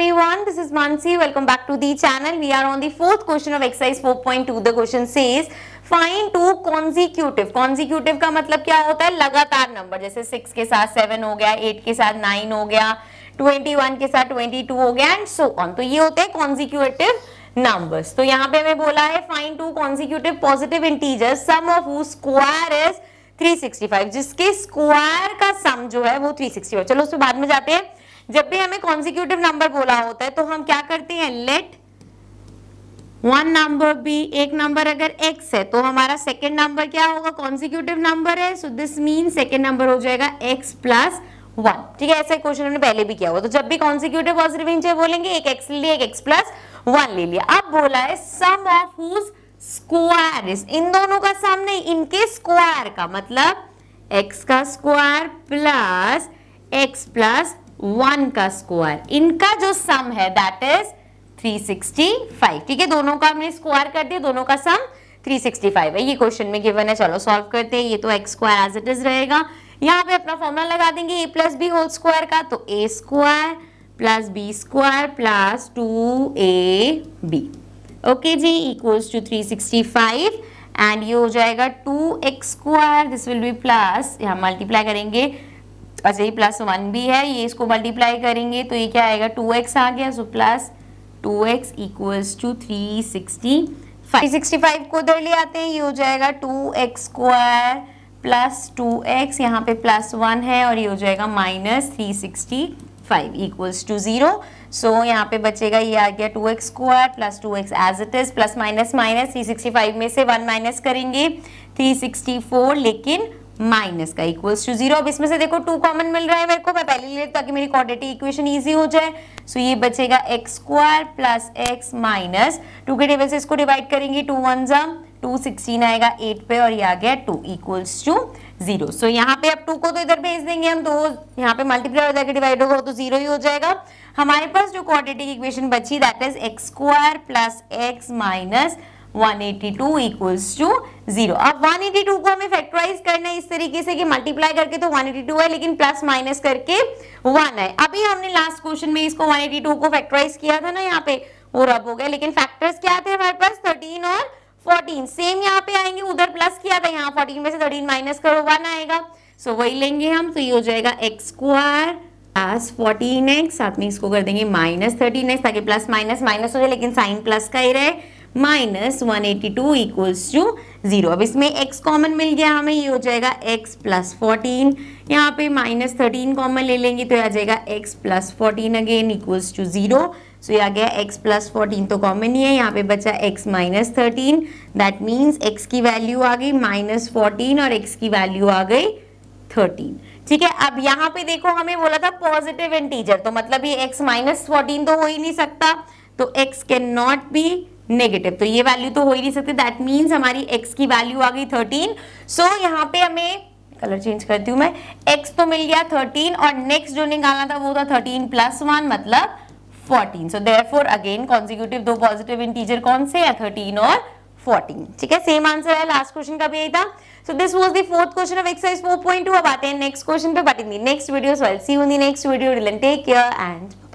everyone this is Mansi welcome back to the channel we are on the fourth question of exercise 4.2 the question says find two consecutive consecutive का मतलब क्या होता है लगातार number जैसे six के साथ सेवन हो गया एट के साथ नाइन हो गया ट्वेंटी वन के साथ ट्वेंटी टू हो गया एंड सो ऑन तो ये होते हैं कॉन्जिक्यूटिव नंबर्स तो यहाँ पे हमें बोला है find two consecutive positive integer sum of whose square is 365 जिसके स्क्वायर का सम जो है वो 365 चलो उसमें बाद में जाते हैं जब भी हमें कॉन्सिक्यूटिव नंबर बोला होता है तो हम क्या करते हैं लेट वन नंबर भी एक नंबर अगर x है तो हमारा सेकेंड नंबर क्या होगा कॉन्सिक्यूटिव नंबर है so this mean second number हो जाएगा x प्लस वन ठीक है ऐसा क्वेश्चन हमने पहले भी किया हुआ तो जब भी कॉन्सिक्यूटिव पॉजिटिव है बोलेंगे एक x ले लिया एक x प्लस वन ले लिया अब बोला है सम ऑफ हूज स्क्वायर इन दोनों का सम नहीं इनके स्क्वायर का मतलब x का square plus x plus one का स्क्वायर इनका जो सम है दैट इज 365 ठीक है दोनों का हमने स्क्वायर कर दिया दोनों का सम 365 है ये क्वेश्चन में गिवन है चलो सॉल्व करते हैं ये तो x square as it is रहेगा यहाँ पे अपना फॉर्मुला लगा देंगे a plus b whole square का तो a square plus b square plus two a b okay जी इक्वल्स टू 365 एंड ये हो जाएगा two x square this will be plus यहाँ मल्टीप्लाई करेंगे अच्छा ये प्लस वन भी है ये इसको मल्टीप्लाई करेंगे तो ये क्या आएगा टू एक्स आ गया so plus two x equals to three sixty five sixty five को उधर ले आते हैं ये हो जाएगा two x square plus two x यहाँ पे प्लस वन है और ये हो जाएगा minus three sixty five equals to zero so यहाँ पे बचेगा ये आ गया two x square plus two x as it is plus minus minus three sixty five में से वन माइनस करेंगे थ्री सिक्सटी फोर लेकिन माइनस का इक्वल्स टू जीरो अब इसमें से देखो टू कॉमन मिल रहा है मेरे को मैं पहले ले ताकि मेरी क्वाड्रेटिक इक्वेशन इजी हो जाए सो so, ये बचेगा x square plus x minus two के टेबल से इसको डिवाइड करेंगे टू वन जा टू सिक्सटीन आएगा एट पे और ये आ गया two equals to zero so यहाँ पे अब टू को तो इधर भेज देंगे हम दो तो यहाँ पे मल्टीप्लाई हो जाएगा डिवाइड होगा तो जीरो ही हो जाएगा हमारे पास जो क्वाड्रेटिक इक्वेशन बची that is x square plus x minus 182 equals to zero अब 182 को हमें फैक्टराइज करना है इस तरीके से कि मल्टीप्लाई करके तो 182 है लेकिन प्लस माइनस करके वन है अभी हमने लास्ट क्वेश्चन में इसको 182 को फैक्टराइज किया था ना यहाँ पे वो रब हो गया लेकिन फैक्टर्स क्या थे हमारे पास 13 और 14 सेम यहाँ पे आएंगे उधर प्लस किया था यहाँ फोर्टीन में से थर्टीन माइनस करो वन आएगा सो so, वही लेंगे हम तो ये हो जाएगा x square plus fourteen x साथ में इसको कर देंगे माइनस थर्टीन एक्स ताकि प्लस माइनस माइनस हो जाए लेकिन साइन प्लस का ही रहे minus one eighty two equals to zero अब इसमें x कॉमन मिल गया हमें ये हो जाएगा x प्लस फोर्टीन यहाँ पे माइनस थर्टीन कॉमन ले लेंगे तो आ जाएगा x plus fourteen again equals to zero so ये आ गया x प्लस फोर्टीन तो कॉमन ही है यहाँ पे बचा x minus thirteen that means x की वैल्यू आ गई माइनस फोर्टीन और x की वैल्यू आ गई थर्टीन ठीक है अब यहाँ पे देखो हमें बोला था पॉजिटिव इंटीजर तो मतलब ये x माइनस फोर्टीन तो हो ही नहीं सकता तो x can not be negative तो ये वैल्यू तो हो ही नहीं सकती दैट मीन्स हमारी एक्स की वैल्यू आ गई थर्टीन सो so, यहाँ पे हमें कलर चेंज करती हूँ मैं एक्स तो मिल गया थर्टीन और नेक्स्ट जो निकालना था वो था थर्टीन प्लस वन मतलब fourteen so therefore again consecutive दो पॉजिटिव इंटीजर कौन से है थर्टीन और 14 ठीक है सेम आंसर है लास्ट क्वेश्चन का भी यही था so this was the fourth question of exercise 4.2 अब आते हैं नेक्स्ट क्वेश्चन पे but in the next video so see you in the next video take care and